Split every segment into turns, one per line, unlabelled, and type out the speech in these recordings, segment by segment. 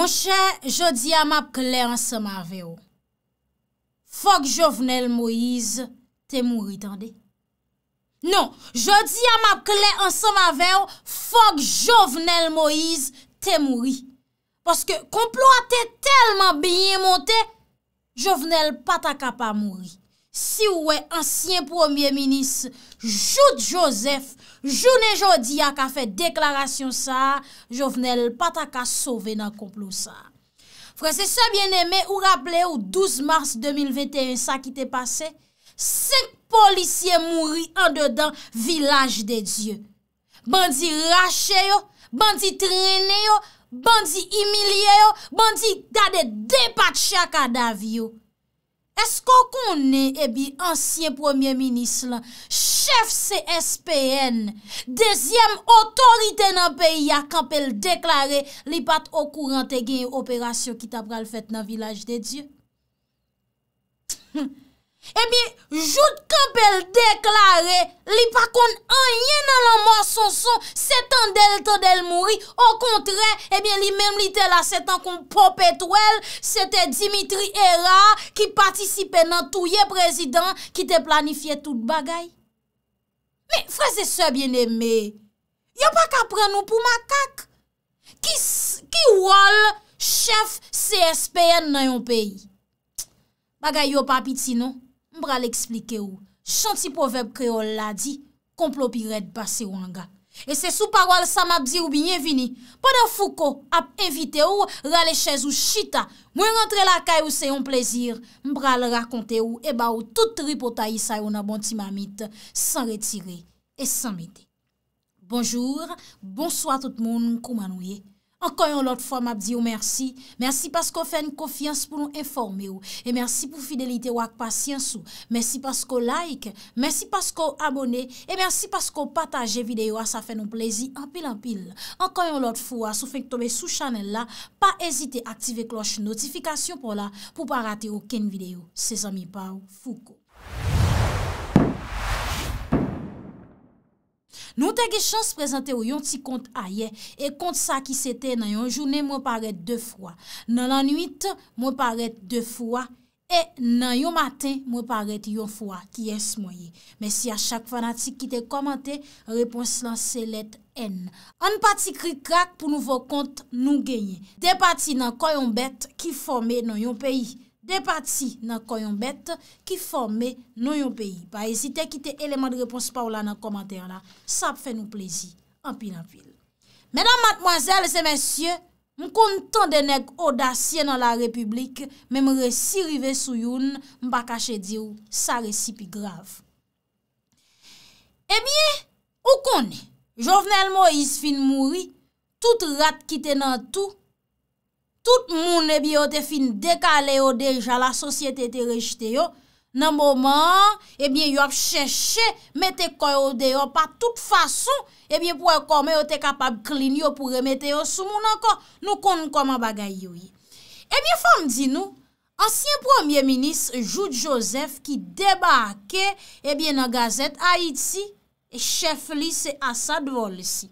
Mwen chè, jò di a map kle an seman veyo. Fok Jovenel Moïse te mouri, tande. Non, jò di a map kle an seman veyo, fok Jovenel Moïse te mouri. Paske, komplot te telman biye monte, Jovenel pata kapa mouri. Si wè e ansyen pwemye minis, jout Josef, Jounen jodi a ka fet deklarasyon sa, jo vnen l pata ka sove nan komplou sa. Fransese bien eme ou rappele ou 12 mars 2021 sa ki te pase, sek polisye mouri an dedan vilaj de Diyo. Bandi rache yo, bandi trene yo, bandi imilye yo, bandi dade depat chaka dav yo. Esko konen ebi eh ansye premier minis la, chef CSPN, dezyem otorite nan peyi ya kapel deklare li bat okurante genye operasyon ki tabral fet nan vilaj de Diyo? Ebyen, eh jout kamp el deklare li pa kon anye nan lan monsonson setan delta del mouri. O kontre, ebyen li menm li te la setan kon eh pop etwel. Sete Dimitri Era ki patisipe nan touye prezident ki te planifye tout bagay. Me, freze se bieneme. Yo pa ka pre nou pou makak. Ki wal chef CSPN nan yon peyi. Bagay yo pa piti nou. Mbral eksplike ou, chanti poveb kreol la di, komplo pi red basi wanga. E se sou parwal sa map di ou bi nye vini, poda fuko ap evite ou, rale chez ou chita, mwen rentre la kay ou se yon plezir. Mbral rakonte ou, e ba ou tout ripotayi sa yon abon ti mamit, san retire, e san mide. Bonjour, bonsoir tout moun mkouman ouye. Enkoyon lot fwa mab diyo oh, mersi, mersi pasko fèn kofyans pou nou informe oh. ou, e mersi pou fidelite wak pasyans ou, mersi pasko like, mersi pasko abone, e mersi pasko pataje videyo a ah, sa fèn nou plezi apil-apil. Enkoyon lot fwa, ah, sou fèn k tobe sou chanel la, pa ezite aktive kloche notifikasyon pou la, pou pa rate ou ken videyo. Sezami pa ou, oh, fuko. Nou te ge chans prezante ou yon ti kont a ye, e kont sa ki se te nan yon jounen mwen paret de fwa, nan lan nwit mwen paret de fwa, e nan yon maten mwen paret yon fwa ki es mwen ye. Men si a chak fanatik ki te komante, repons lan selet en. An pati krik krak pou nouvo kont nou genye, te pati nan koyon bet ki forme nan yon peyi. De pati nan koyon bet ki forme nou yon peyi Ba esite kite eleman de repons pa ou la nan komater la Sa ap fe nou plezi, ampin ampil Menan matmoazel se mensyen M kontan de nek odasyen nan la republik Men m resi rive sou yon M bakache di ou sa resi pi grav Emiye, ou konen Jovenel Moïse fin mouri Tout rat kite nan tou Tout moun ebi yo te fin dekale yo deja la sosyete te rejte yo. Nan mouman, e ebi yo ap chèche mette koy yo deyo pa tout fason. Ebi pou ekome yo te kapab klini yo pou remete yo sou moun anko. Nou konn koman bagay yo ye. Ebi fòm di nou, ansyen premier minis Jouj Joseph ki debake ebi nan gazet Haiti. E chef li se asad vol si.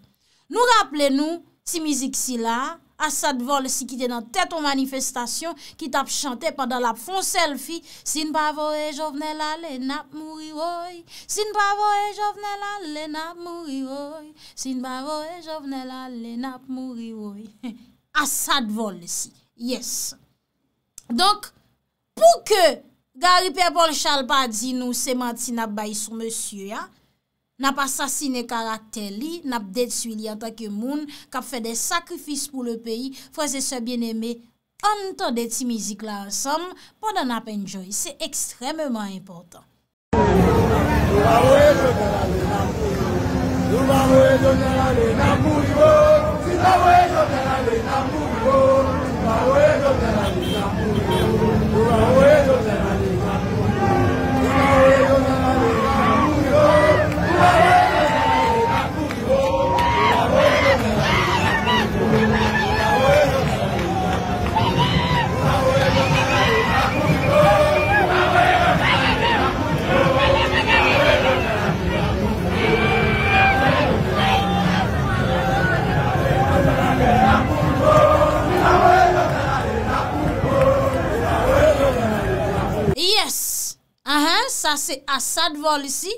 Nou rapple nou si mizik si la. Asad vol si ki te nan teton manifestasyon, ki tap chante padan lap fon selfie, Sin pavo e jovnel ale nap mouri woy, Sin pavo e jovnel ale nap mouri woy, Sin pavo e jovnel ale nap mouri woy. Asad vol si, yes. Donk pou ke gari pe bol chal pa di nou se manti nap bayi sou monsye ya, n'a pas assassiné caractère li, n'a pas détruit li en tant que moun, a fait des sacrifices pour le pays. Frères et sœurs bien-aimés, entendez cette musique là ensemble pendant n'a enjoy. C'est extrêmement important. Asad volisi,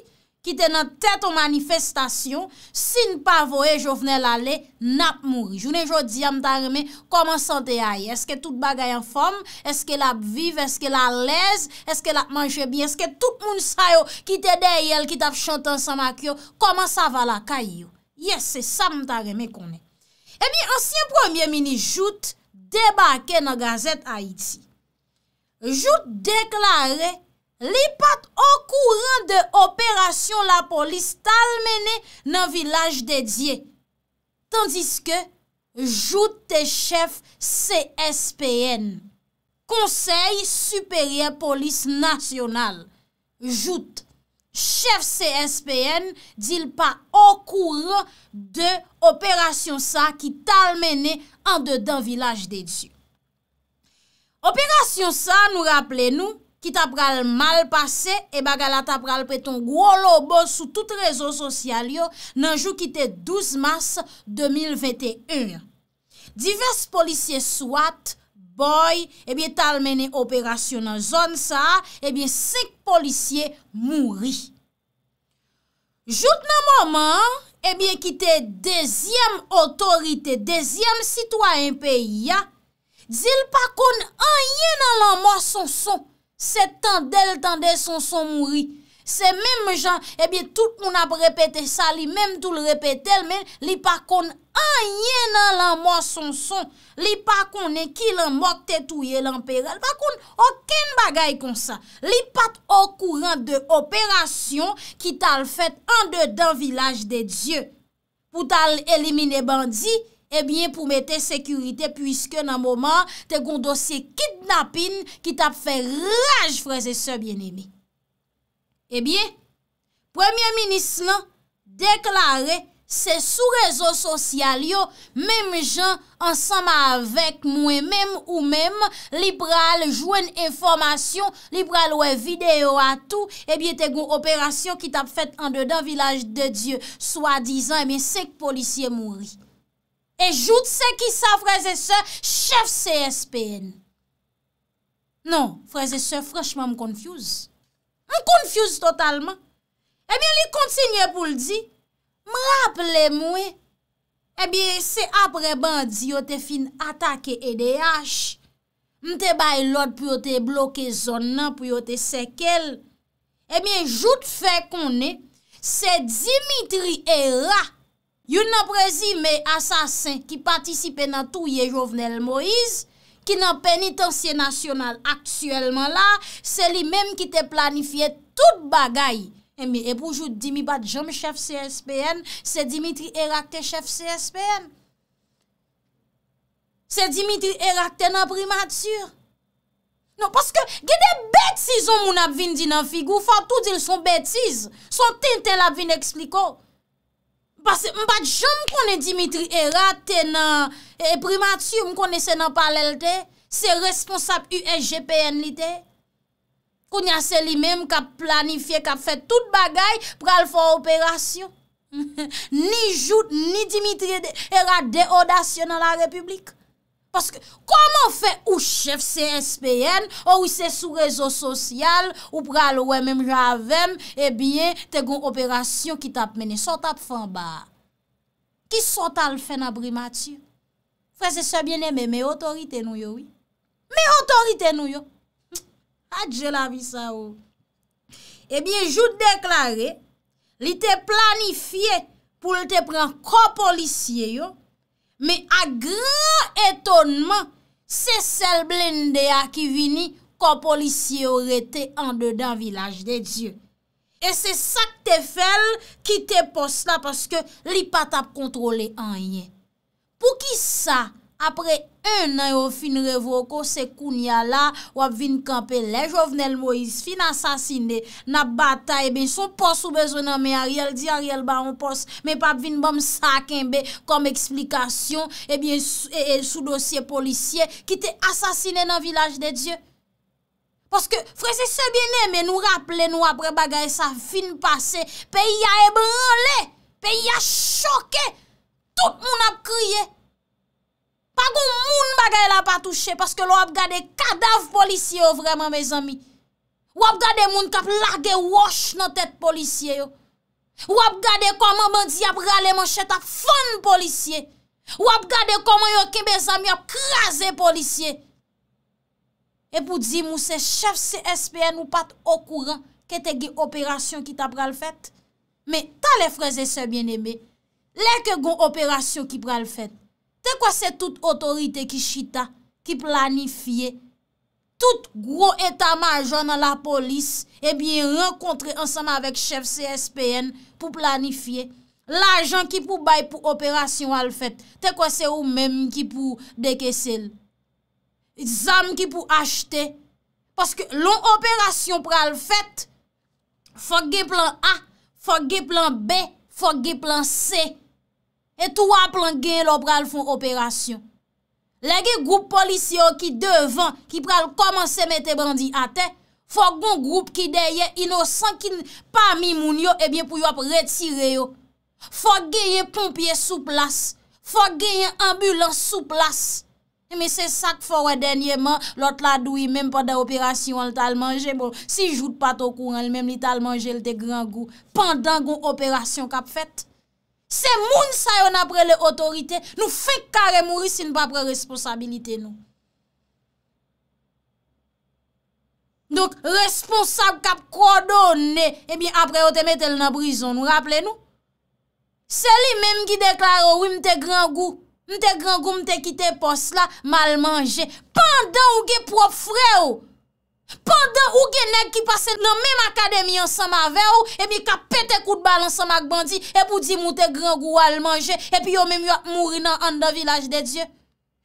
ki te nan Teto manifestasyon Sin pa voe, jo vene lale Nap mouri, jounen jo di amta reme Koman sante aye, eske tout bagay En form, eske oh, la ap vive, eske la Lez, eske la ap manje bi Eske tout moun sayo, ki te deyel Ki tap chante ansan makyo, koman Sava la kayo, yes, se sa Amta reme konen, emi Ansyen premier mini jout Debake nan gazet Haiti Jout deklare Li pat okouran de operasyon la polis talmene nan vilaj dedye. Tandiske, joute te chef CSPN. Konsey Superye Polis Nasyonal. Joute, chef CSPN, dil pa okouran de operasyon sa ki talmene an de dan vilaj dedye. Operasyon sa nou rappele nou. Ki tap pral mal pase, e baga la tap pral pe ton gwolo bo sou tout rezo sosyal yo nan jou ki te 12 mars 2021. Diverse polisye swat, boy, ebyen tal mene operasyon nan zon sa, ebyen sek polisye mouri. Jout nan maman, ebyen ki te dezyem otorite, dezyem sitwa en pe ya, dil pa kon anye nan lan mason son. Se tan del tan de son son mouri. Se menm jan, ebyen tout moun ap repete sa, li menm tou l repete el men, li pa kon an yen nan lan mou son son. Li pa kon e ki lan mou te touye lan pere. Li pa kon oken bagay kon sa. Li pat o kouran de operasyon ki tal fet an de dan vilaj de Diyo pou tal elimine bandi. Ebyen eh pou mette sekurite pwiske nan mouman te goun dosye kidnapin ki tap fè raj freze se bien eme. Ebyen, eh premier minisman deklare se sou rezo sosyal yo, mem jan ansama avek mou e mem ou mem, lipral jwen informasyon, lipral we videyo a tou, ebyen eh te goun operasyon ki tap fèt an de dan vilaj de Diyo, swa dizan, ebyen sek polisye mouri. E jout se ki sa fraze se chef CSPN. Non, fraze se franchement m konfuse. M konfuse totalman. Ebyen eh li kontinye pou l di. M raple mwe. Ebyen eh se apre bandi yo te fin atake EDH. M te bay lot pou yo te bloke zon nan pou yo te sekel. Ebyen eh jout fe konen se Dimitri Erak. yon nan prezime asasin ki patisipe nan tou ye Jovenel Moïse, ki nan penitensye nasyonal aksyèlman la, se li menm ki te planifiye tout bagay. Emi, e, e poujou dimi bat jom chef CSPN, se Dimitri Erakte chef CSPN. Se Dimitri Erakte nan primatür. Non, paske gede betizon moun apvin di nan figou, fantou dil son betiz, son tintel apvin ekspliko. Mpa se mpa jom konen Dimitri era te nan e, primatiu mkonen se nan pale lte, se responsap USGPN lite. Koun yase li men mkap planifiye, mkap fet tout bagay pral fwa operasyon. Ni jout, ni Dimitri era deodasyon nan la republik. Paske koman fe ou chef CSPN, ou wise sou rezo sosyal, ou pral wè mèm javèm, e bie te gon operasyon ki tap mène, son tap fan ba. Ki son tal fè nan brimati? Fè se se bène mè, mè otorite nou yo, wè. Mè otorite nou yo. Adjè hm, la vi sa ou. E eh bie jout deklare, li te planifiye pou li te pran ko polisye yo, Me a gran etonman, se sel blende a ki vini kon polisye ou rete an de dan vilaj de Diyo. E se sak te fel ki te pos la, paske li pat ap kontrole an yen. Po ki sa, apre 1 nan yo fin revoko se kounya la, wap vin kampe le, jovnel Moïse fin asasine, na bata e bin sou pos ou bezonan, men ariel di ariel ba ou pos, men pap vin bom sakin be, kom eksplikasyon, e bin e, e, sou dosye polisye, ki te asasine nan vilaj de Diyo. Poske, frese se biene, men nou raple nou apre bagay sa fin pase, pe y a ebran le, pe y a choke, tout moun ap kriye, pa goun moun bagay la pa touche, paske lò ap gade kadav polisye yo vreman, mè zami. Wap gade moun kap lage wosh nan tèt polisye yo. Wap gade koman mè di ap rale manche ta fon polisye. Wap gade koman yon ki mè zami ap krasè polisye. E pou di mou se chef CSPN ou pat okouran ke te ge operasyon ki ta pral fèt. Me, ta le freze se bien eme, le ke goun operasyon ki pral fèt. Te kwa se tout otorite ki chita, ki planifiye. Tout gro etaman ajan nan la polis, ebyen renkontre ansanman vek chef CSPN pou planifiye. L'ajan ki pou bay pou operasyon al fèt, te kwa se ou menm ki pou dekesel. Zanm ki pou achete, paske lon operasyon pral fèt, fòk ge plan A, fòk ge plan B, fòk ge plan C. etou ap lan gen lop pral fon operasyon. Le gen groupe polisyon ki devan, ki pral komanse mette brandi ate, fok gen groupe ki deye inosan ki pa mimoun yo, ebyen eh pou yo ap retire yo. Fok gen yon pompye sou plas, fok gen yon ambulans sou plas. Eme se sak fok wè denye man, lot la doui menm pandan operasyon l tal manje, bon, si jout pato kou an, l menm li tal manje l de gran gou, pandan goun operasyon kap fèt. Se moun sa yon apre le otorite, nou fek kare mouri sin pa apre responsabilite nou. Donk responsab kap kwa do ne, e bin apre yo te met el nan brison nou, rapple nou. Se li menm ki deklare oui mte gran gou, mte gran gou mte kite pos la mal manje, pandan ou ge prop fre ou. Pandan ou genèk ki pase nan mèm akadèmi an sa ma vè ou, e mi ka pète kout bal an sa mak bandi, e pou di moutè grangou al manje, e pi yo mèm yo ak mouri nan andan vilaj de Dje.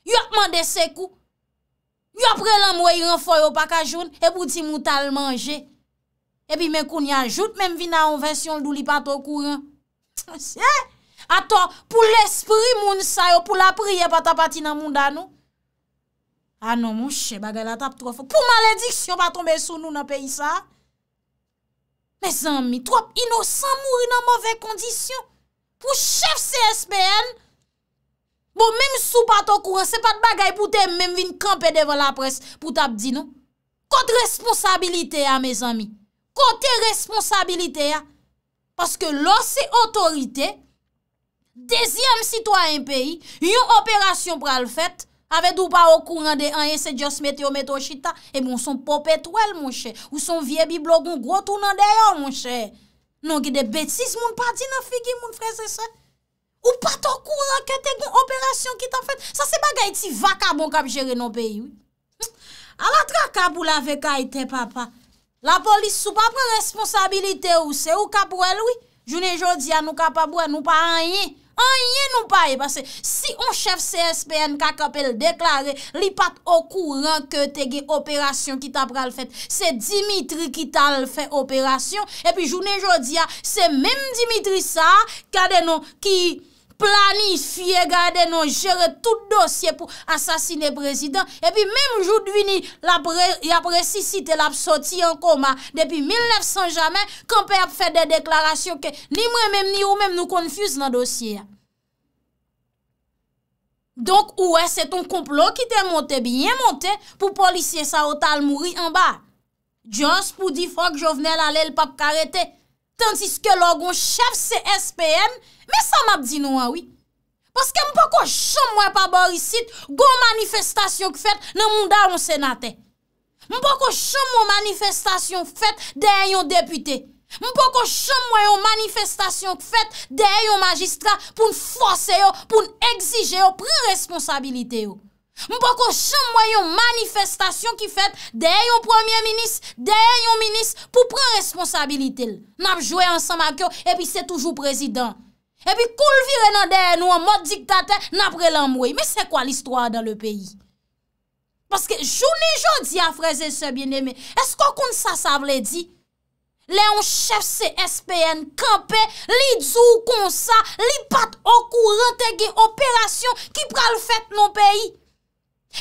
Yo ak mandè se kou. Yo apre lan mwèy renfoy ou e pakajoun, e pou di moutè al manje. E pi mèkoun ya jout, mèm vina an vèsyon l'dou li pato kouran. Aton, pou l'esprit moun sa yo, pou la priye pata pati nan moun dan nou. Anon ah moun chè bagay la bon, tap trofou. Pou malediksyon pa tombe sou nou nan peyi sa. Me zanmi, trof inosan mouri nan mouve kondisyon. Pou chèf CSPN. Bon, mèm sou pato koure, se pat bagay poutè mèm vin krampè devan la pres poutap di nou. Kote responsabilite a, me zanmi. Kote responsabilite a. Paske lò se otorite, Dezyem sitwa yon peyi, yon operasyon pral fèt, Aved ou pa ou kouran de anye se dios met yo met o chita, e bon son popet wèl moun chè. Ou son vie bi blogon gwo tou nan de yon moun chè. Non ki de betis moun pa di nan figi moun freze se. Ou pa to kouran ke te goun operasyon ki ta fèt. Sa se bagay ti vaka bon kap jere nan peyi. Hm? A la tra kap ou la vek ayte papa. La polis sou pa pren responsabilite ou se ou kap wèl wèl. Jounen jodi an nou kap ap wèl nou pa anye. An yè nou pa yè. Si yon chef CSPN kakapèl deklare, li pat okouran ke tege operasyon ki tapra l fèt. Se Dimitri ki tal fèt operasyon. E pi jounen jòdia, se mèm Dimitri sa, kade nou ki... plani fye gade nan jere tout dosye pou asasine prezident, epi mem jou dvini la presisi te lap soti an koma, depi 1900 jamen, kampè ap fè de deklarasyon ke ni mwen men ni ou men nou konfuse nan dosye. Donk ouè, se ton komplo ki te monte, biye monte pou polisye sa otal mouri an ba. Djos pou di fòk jo vnen la lè l'pap karete, Tansis ke logon chef se SPM, me sa map di nou awi. Paske m pou kon shom wè pa borisit goun manifestasyon k fèt nan munda yon senate. M pou kon shom wè yon manifestasyon fèt den yon depute. M pou kon shom wè yon manifestasyon k fèt den yon magistrat pou n'fose yo, pou n'exige yo, pou n'responsabilite yo. Mwen pa ko chan mwen yon manifestasyon ki fet Deye yon premier minis, deye yon minis Pou pren responsabilite l N ap jwe ansan makyo, epi se toujou prezident Epi koul vire nan deye nou an mod diktate N ap relan mwen, me se kwa l istwa dan le peyi Paske jouni joun di a fraze se bieneme Esko kon sa sa vle di? Le yon chef se SPN, kampen, li dzou kon sa Li pat okou rentege operasyon ki pral fet non peyi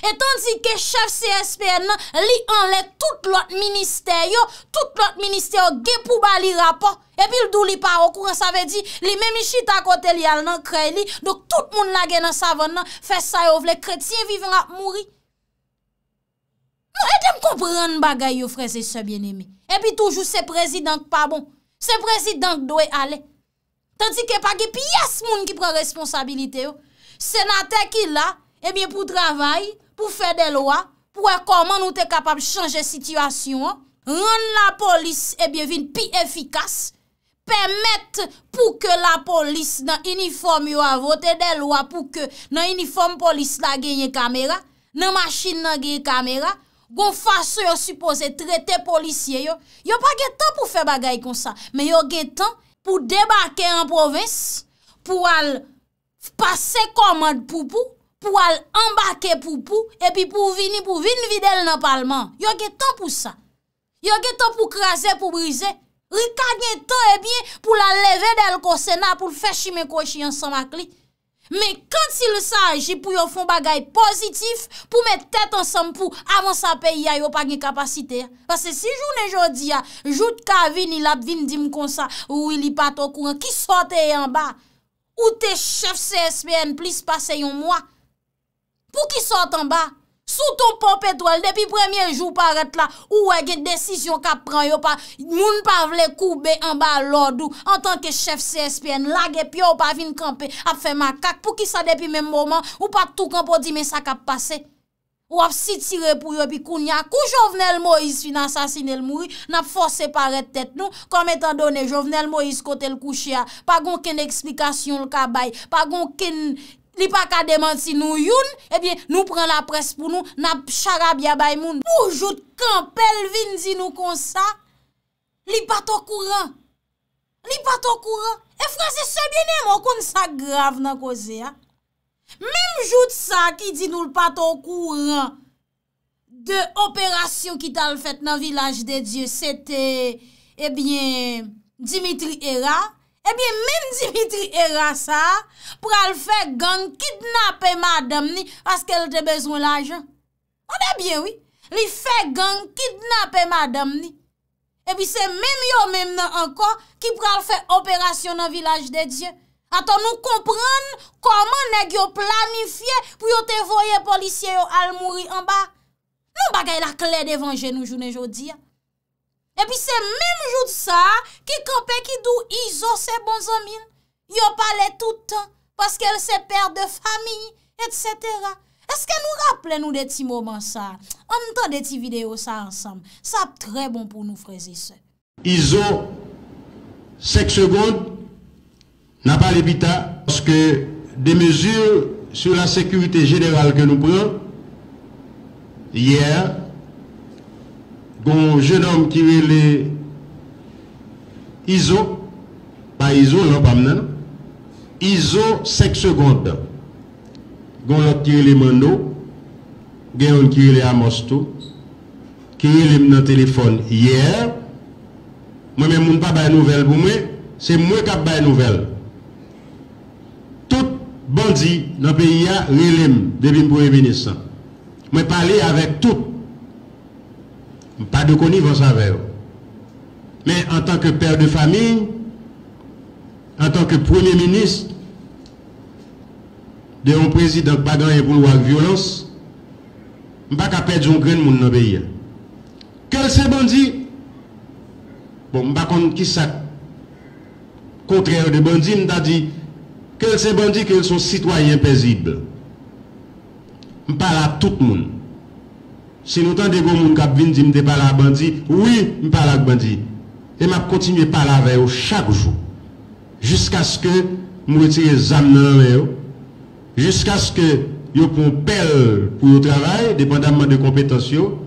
Et tandi ke chef CSPN nan, li anlet tout lot minister yo, tout lot minister yo, ge pou bali rapa. E pi l do li pa wakouran, sa ve di, li memi chita kote li al nan, kre li, dok tout moun la gen nan savon nan, fe sa yo vle kretien vivan ap mouri. Mwen ete m kompran bagay yo freze se bon. eh bien emi. E pi toujou se prezident pa bon, se prezident do e ale. Tandi ke pa ge pi yas moun ki pren responsabilite yo. Senate ki la, e bi pou travayi. pou fè de lwa, pou wè koman nou te kapab chanje situasyon, ron la polis e eh bievin pi efikas, pèmèt pou ke la polis nan uniform yo avote de lwa, pou ke nan uniform polis la genye kamera, nan masjin nan genye kamera, gon fase yo suppose trete polisye yo, yo pa gen tan pou fè bagay kon sa, men yo gen tan pou debake an provins, pou al pase koman pou pou, pou al ambake pou pou, epi pou vini pou vin videl nan palman. Yo ge tan pou sa. Yo ge tan pou kraser, pou brize. Rika gne tan e bie, pou la leve del konsena, pou feshi me koshi ansan makli. Me kant si le sa, jipou yo fon bagay pozitif, pou me tete ansan pou, avan sa peyi a, yo pa gne kapasite a. Pase si joun e jodi a, jout ka vini, lap vini dim konsa, ou ili pato kouan, ki sote yon ba, ou te chef CSPN, plis pase yon mwak, pou ki sort an ba, sou ton pon petrol, depi premier jou paret la, ou wè gen desisyon kap pran yo pa, moun pa vle koube an ba lòdou, an tanke chef CSPN, lage pyo ou pa vin kampe, ap fe makak, pou ki sa depi men mouman, ou pa tou kampo di men sa kap pase, ou ap si tire pou yo pi koun ya, kou Jovenel Moïse fin an sasine l mouri, nap force paret tèt nou, kom etan donè, Jovenel Moïse kote l kouchi ya, pa gon ken eksplikasyon l kabay, pa gon ken... Li pa ka demansi nou youn, ebyen eh nou pren la pres pou nou na charab ya bay moun. Pou jout kan pelvin di nou kon sa, li pato kouran. Li pato kouran. E fransè sebyenè mou kon sa grav nan koze ya. Ah. Mem jout sa ki di nou l pato kouran de operasyon ki tal fèt nan Vilaj de Diyo, se te ebyen eh Dimitri Héra. Ebyen eh men Dimitri Erasa pral fè gang kidnapè madam ni aske l te bezoun l ajan. Anè bie wè, li fè gang kidnapè madam ni. Ebyen eh se men yo men nan ankon ki pral fè operasyon nan vilaj de Diyan. Ata nou kompran koman ne gyo planifiye pou yo te voye policye yo al mouri anba. Nou bagay la kle devanje nou jounen jodi ya. Et puis c'est même jour de ça que quand Pekidou iso ses bonzomines, yon parlait tout le temps parce qu'elle se perd de famille, etc. Est-ce que nous rappelez-nous des petits moments ça? On entend des petits vidéos ça ensemble. Ça, très bon pour nous fraiser ça.
Iso, 5 secondes, n'a pas l'évita parce que des mesures sur la sécurité générale que nous prenons, hier, hier, Gon jenom kiwele Izo, pa Izo nan pa mnen, Izo Seksegon da. Gon lop kiwele Mando, genon kiwele Amosto, kiwele nan telefon Yer, mwen mwen pa bay nouvel pou mwen, se mwen kap bay nouvel. Tout bandi nan peya, relem, debin pou ebinisan. Mwen pale avèk tout Pas de connivence avec eux. Mais en tant que père de famille, en tant que premier ministre, de mon président qui n'a pas de violence, je ne pas perdre un grand monde dans le pays. Quel c'est bandit Bon, je ne sais pas qui ça. Contraire de bandits je dit que c'est bandit, qu'ils sont citoyens paisibles. Je parle à tout le monde. Si nou tan degou moun kap vin di mde pala k bandi, oui m pala k bandi. E map kontinye pala veyo chak jou. Jusk aske m wetire zam nan veyo, jusk aske yo pon pel pou yo travay, depan damman de kompetans yo,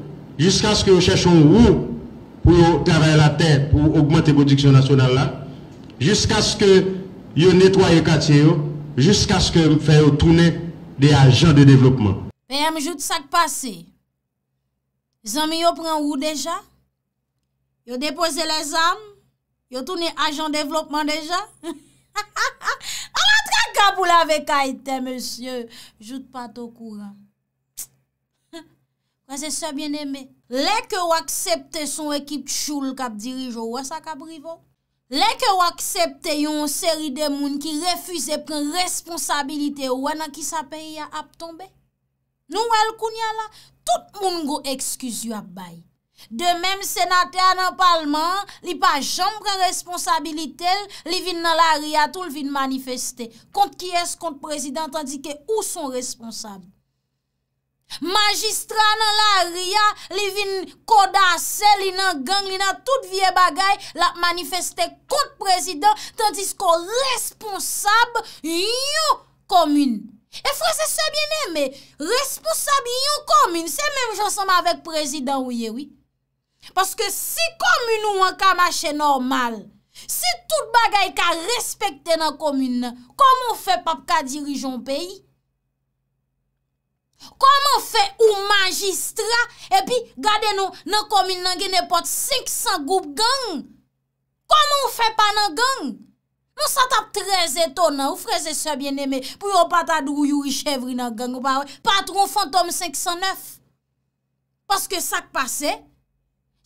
jusk aske yo chesho m wou pou yo travay la tè, pou yo augmente produksyon nasyonal la, jusk aske yo netway yo kati yo, jusk aske yo fè yo toune de ajan de devlopman.
Me yam jout sak pasey, Zanmi yo pren wou deja? Yo depose le zanm? Yo touni ajan devlopman deja? Ha ha ha! A la trakab ou la vekaiten, monsye? Joute pato kouran. Tsk! Ha! Wazè se bien eme. Lè ke waksepte son ekip choul kap dirijo, wè sa kap rivo? Lè ke waksepte yon seri de moun ki refuse pren responsabilite, wè na ki sa peyi ap tombe? Nou wè l'kunyala? tout moun go ekskuz yo ap bay. De menm senate an an palman, li pa jom pren responsabilitel, li vin nan la ria, tout vin manifesté. Kont ki es kont prezident, tandike ou son responsable. Magistran nan la ria, li vin kodase, li nan gang, li nan tout vie bagay, la manifesté kont prezident, tandis kon responsable, yo komine. E fwese sebyen eme, respousa bi yon komine, se mem jonsama avek prezident ou yewi. Paske si komine ou an ka mache normal, si tout bagay ka respekte nan komine nan, koman fe pap ka dirijon peyi? Koman fe ou magistra e pi gade nan komine nan genepot 500 goup gang? Koman fe pa nan gang? Moun sa tap treze ton nan, ou freze sebyen eme, pou yo patadou yu yu chevri nan gang ou pawe, patron fantom 509. Paske sak pase,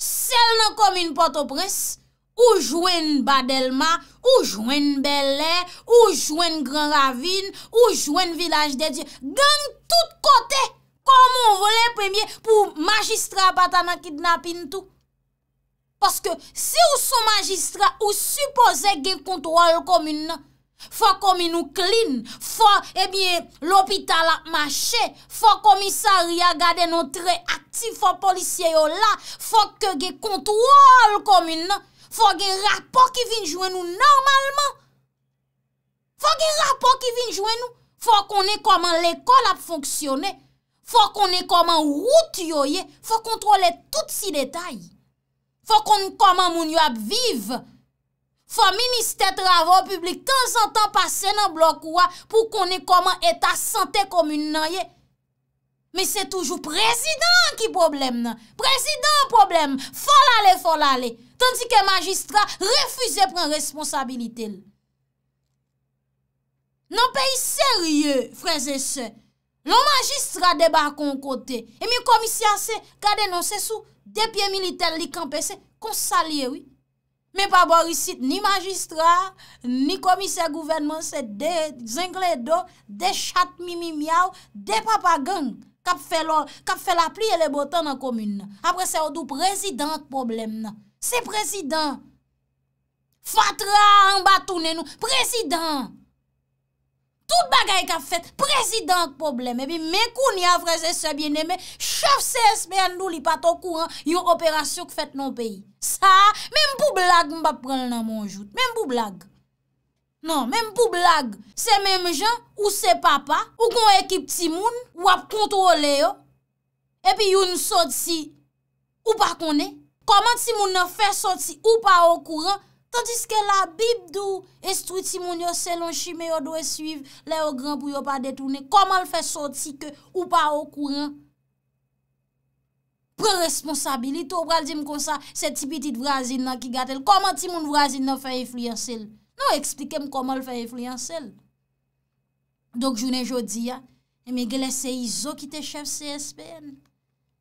sel nan komin potopres, ou jwen Badelma, ou jwen Belè, ou jwen Grand Ravine, ou jwen Village de Dieu, gang tout kote, komon vole premier pou magistra patana kidnapin tout. Paske se ou sou magistrat ou supose ge kontrol komine nan, fò komine ou klin, fò, e eh bie, l'opital ap mache, fò komisari a gade nou tre aktif, fò polisye yo la, fò ke ge kontrol komine nan, fò ge rapò ki vinjwen nou normalman. Fò ge rapò ki vinjwen nou, fò kone koman l'ekol ap foksyone, fò kone koman wout yo ye, fò kontrole tout si detay. Fwa konen koman moun yo ap vive. Fwa minister travon publik tan san tan pase nan blok wwa pou konen koman etat sante komoun nan ye. Me se toujou prezident ki problem nan. Prezident problem. Fwa lale, fwa lale. Tanti ke magistra refuze pren responsabilite l. Non pey serye freze se. Non magistra deba kon kote. E mi komisyase kade non se sou. De pye militer li kampe se konsalye wè. Mè pa borisit ni magistra, ni komiser gouvenman se de zingle do, de chat mimimiau, de papagang. Kap fè la pli e le botan nan komine nan. Apre se ou dou prezident problem nan. Se prezident. Fatra an batounen nou. Prezident. Toute bagay ka fet, prezidant poublem, ebi men kouni avreze sebyene, men chav CSB andou li pato kouran yon operasyon ki fet nan peyi. Sa, men pou blag mba prel nan moun jout, men pou blag. Non, men pou blag, se men jen ou se papa, ou kon ekip ti moun, wap kontrole yo, ebi yon sot si ou pa konen, koman ti moun nan fè sot si ou pa wakouran, Tandiske la bib do estwit si moun yo selon chi me yo do esuiv le o gran pou yo pa detounen. Koman l fè soti ke ou pa o kouran? Proresponsabilite ou pral di m konsa se ti pitit vrazin nan ki gatel. Koman ti moun vrazin nan fè efluyen sel? Nou eksplike m koman l fè efluyen sel? Dok jounen jodi ya, me gè lè se Izo ki te chef CSPN.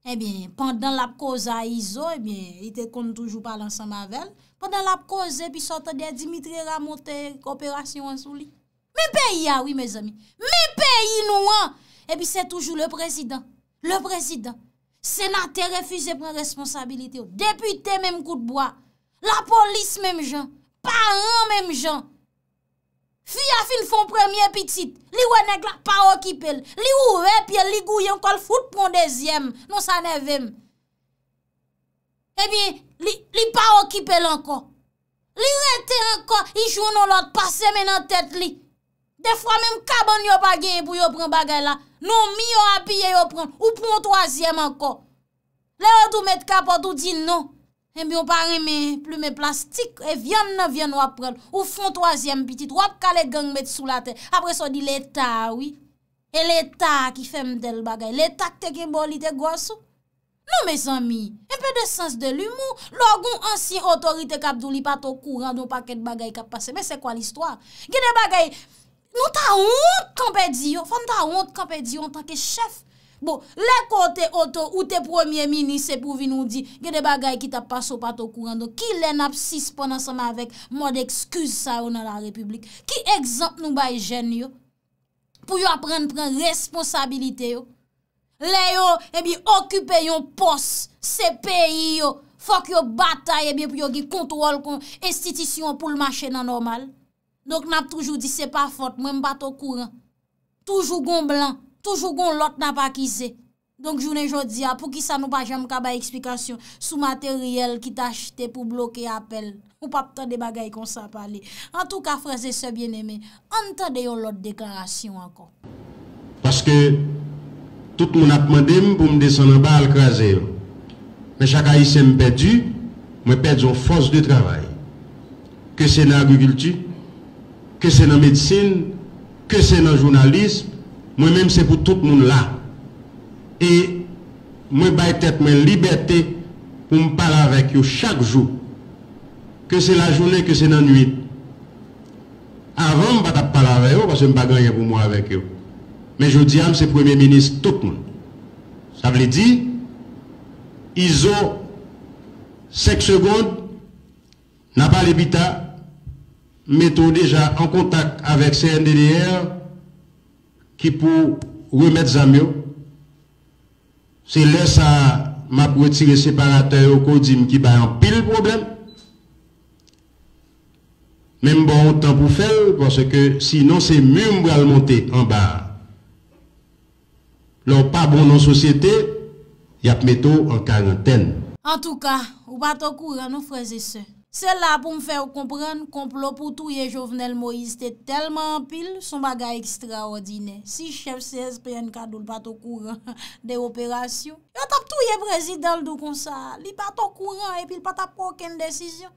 Ebyen, pandan la koza Izo, ebyen, ite kon toujou pa lansan mavel. Pendan la koze, pi sote de Dimitri Ramote, ko operasyon an sou li. Me peyi ya, ah oui, me zami. Me peyi nou an. E pi se toujou le prezident. Le prezident. Senate refuse pren responsabilite ou. Depute menm koutboa. La polis menm jan.
Paran
menm jan. Fuy afil fon premye pitit. Li wè nek la pa okipel. Li wè epye li gou yon kol fout pon dezyem. Non sa nevem. E pi... Li pa wakipe lankon. Li rete lankon. I joun nou lot, pase men nan tet li. Defwa menm kaban yo bagye pou yo pran bagay la. Nou mi yo api yo pran. Ou pran toazyem lankon. Le ou tou met kapot ou di nan. En bi yo pari me plume plastik. E vyan nan vyan wap pran. Ou pran toazyem pitit. Wap ka le gang met sou la ten. Apre so di leta wii. E leta ki fem del bagay. Leta ki teke boli te gwaso. Nou mes ami, en pe de sens de l'humour, logon ansi otorite kap do li pato kou rando paket bagay kap pase. Men se kwa l'histoire? Gede bagay, nou ta hont kanpe di yo, fan ta hont kanpe di yo an tanke chef. Bo, le kote oto ou te premier ministre pou vi nou di, gede bagay ki tap paso pato kou rando. Ki len ap sis ponan seman vek mod ekskuse sa yo nan la republik? Ki ekzant nou bay jen yo pou yo apren pren responsabilite yo? Lè yo, ebi, okupè yon pos, se peyi yo. Fok yo batay, ebi, pou yon ki kontrol kon, estitisyon pou l'machè nan normal. Donk nap toujou di, se pa fote, mwen batou kouran. Toujou gon blan, toujou gon lot nap akize. Donk jounen jodi ya, pou ki sa nou pa jem kaba eksplikasyon, sou materyel ki t'achite pou bloke apel. Ou pa p'tande bagay kon sa pale. En tout ka, freze se bien eme, an tande yon lot deklarasyon ankon.
Paske... tout le monde a demandé pour me descendre en bas à le craser. Mais chaque haïtien me perdu, me perdu en force de travail. Que c'est dans l'agriculture, que c'est dans la médecine, que c'est dans le journalisme, moi-même c'est pour tout le monde là. Et moi, je tête ma liberté pour me parler avec eux chaque jour. Que c'est la journée, que c'est la nuit. Avant, je ne pas avec eux parce que je ne pas pour moi avec eux. Mais je dis à c'est Premier ministre, tout le monde. Ça veut dire, ils ont 5 secondes, n'a pas l'habitat, mettons déjà en contact avec CNDDR qui pour remettre Zamio. C'est là ça m'a retiré séparateur au Codim qui va un pile problème. Même bon temps pour faire, parce que sinon c'est mieux pour monter en bas. Non pa bon nan sosyete, yap meto an karantene.
An tou ka, ou pa tou kouran nou freze se. Se la pou m fè ou kompran, komplo pou tou ye jovenel Moïse te telman pil, son bagay ekstra ordine. Si chef CSPN ka doul pa tou kouran de operasyon, yo tap tou ye brezid al dou konsa, li pa tou kouran epil pa tap pou oken desisyon.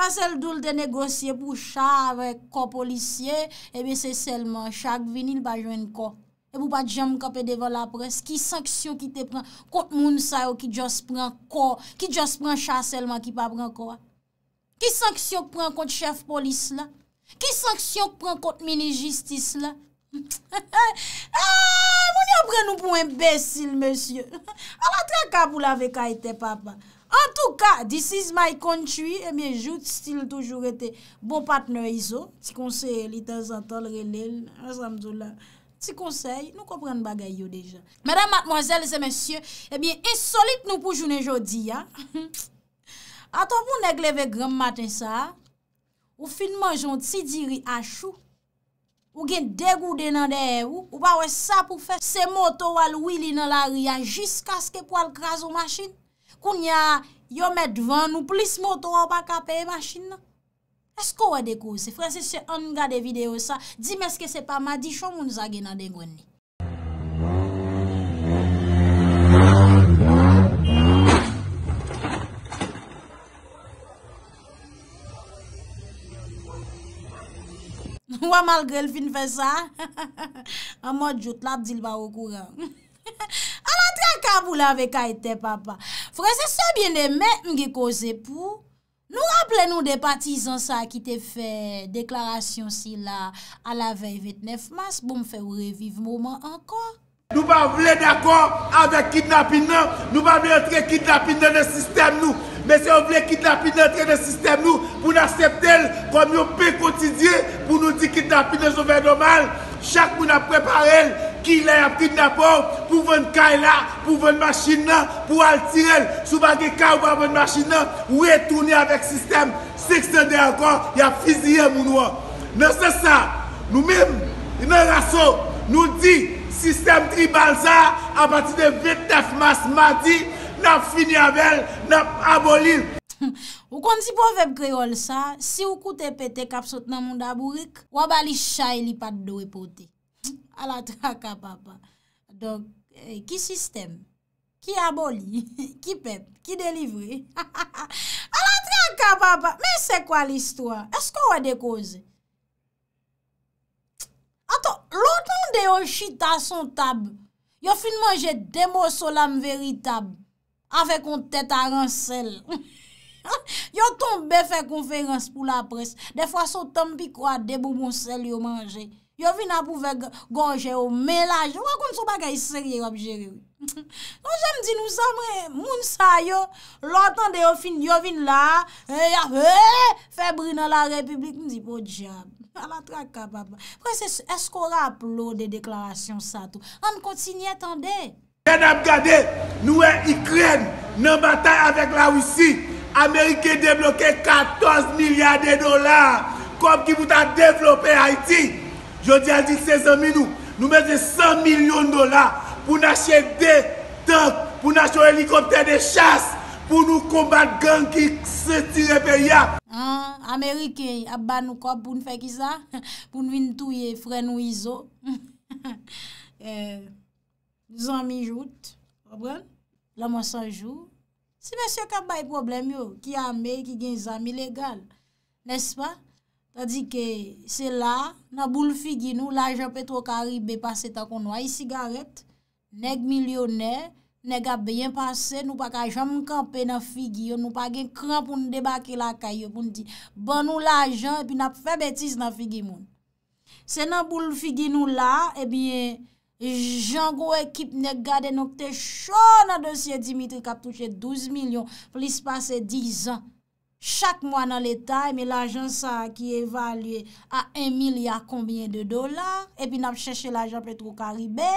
Pas el doul de negosye pou chavè, ko policye, ebi se selman chak vinil pa jwen ko. E pou pa djem kapè devan la pres, ki sanksyon ki te pran kont moun sa yo ki jos pran kor, ki jos pran chaselman ki pa pran kor. Ki sanksyon ki pran kont chef polis la? Ki sanksyon ki pran kont mini-jistis la? Vouni ah, apren nou pou mwen besil, monsye. A la trakab ou la vek ayte, papa. An tou ka, this is my country, e miye jout stil toujou rete. Bo patne yizo, ti konseye liten zantol renel, an samzou la. Ti konsey, nou kompren bagay yo dejan. Mèdam, matmozèl, zè mèsyè, ebyen eh insolite nou pou jounen jodi ya. Aton pou negleve gram maten sa, ou fin manjon ti diri a chou, ou gen degou denan deyè ou, ou pa wè sa pou fè se moto wal wili nan la riyan jiska skè po al kras ou machin. Koun ya yo mèd vèn ou plis moto wal pa kapeye machin nan. Esko wade kouse? Franses, se an mga de video sa, di meske se pa ma di, chon moun zage nan den gwen ni. Waman gre l fin fe sa? A mod jout la, dil ba wakouran. A la tra kabou la ve kaite papa. Franses, se bien de men mge kouse pou... Nou rample nou de patizan sa ki te fe deklarasyon si la a la vey 29 mas, boum fe ou reviv mouman ankon.
Nou pa vle d'akon an de kidnapin nan, nou pa vle entre kidnapin nan de sistem nou. Men se ou vle kidnapin nan entre de sistem nou, pou nan septel kom yo pe koutidye pou nou di kidnapin nan zover domal, chak mou nan preparel. ki la yap ti dna pou pou ven kaila, pou ven mashina, pou altirel, sou bagi kaw pou ven mashina, ou e trouni avek sistem, sekse de akwa, yap fizye mounwa. Non se sa, nou mim, nan raso, nou di, sistem tri balsa, apati de 29 mas madi, nap fini abel, nap abolir.
Ou konti pou avek kreol sa, si ou koute pete kap sot nan moun da bourik,
wabali chay
li pat do e pote. Euh, a la traka papa. Don, ki sistem? Ki aboli? Ki pep? Ki delivri? Ha ha ha! A la traka papa! Men se kwa l'istwa? Esko wè de koze? Aton, louton de yo chita son tab, yo fin manje demosolam veritab, avèk yon tèt a ran sel. Yo ton be fè konferans pou la pres, defwa son tom pi kwa debou moun sel yo manje. Yovine a pouve gonje ou mela, wakoun sou bagay serye wap jere ou. Non jè mdi nou sa mwen, moun sa yo, lontan de yovine la, eh, eh, febri nan la republik, mdi po dijam. A la traka papa. Pre se eskora aplode deklarasyon sa tou. An kontinye tande.
Nè nam gade, nou e ikren, nan batay avèk la wisi, Amerike deblokè 14 milyade dolar, kom ki moutan deflopè Haiti. Yo di a di se zami nou, nou mèdè 100 milyon dola pou n'achè dè tèp, pou n'achè o helikopter de chas, pou nou kombat gen ki se ti repè ya.
An, Amerike, aban nou kop pou nou fè ki zan, pou nou in touye fre nou izo. Zan mi jout, laman san jout, si mèsyo kap bay problem yo, ki amèy ki gen zan mi legal, nèspan? Tadi ke, se la, nan bon, boule figi nou, l'ajan pe trok aribe pase takon waye sigaret, neg milyonè, neg a beyin pase, nou pa ka ajan moun kampe nan figi yo, nou pa gen kran pou nou debake la kayo, pou nou di, ban nou l'ajan, epi nap fe betis nan figi moun. Se nan boule figi nou la, ebyen, jango ekip neg gade nokte chon nan dosye Dimitri kap touche 12 milyon, pli se pase 10 an. chak mwa nan letay, me l'ajan sa ki evalye a 1 milyar konbien de dolar, epi nap chèche l'ajan pè tro karibè,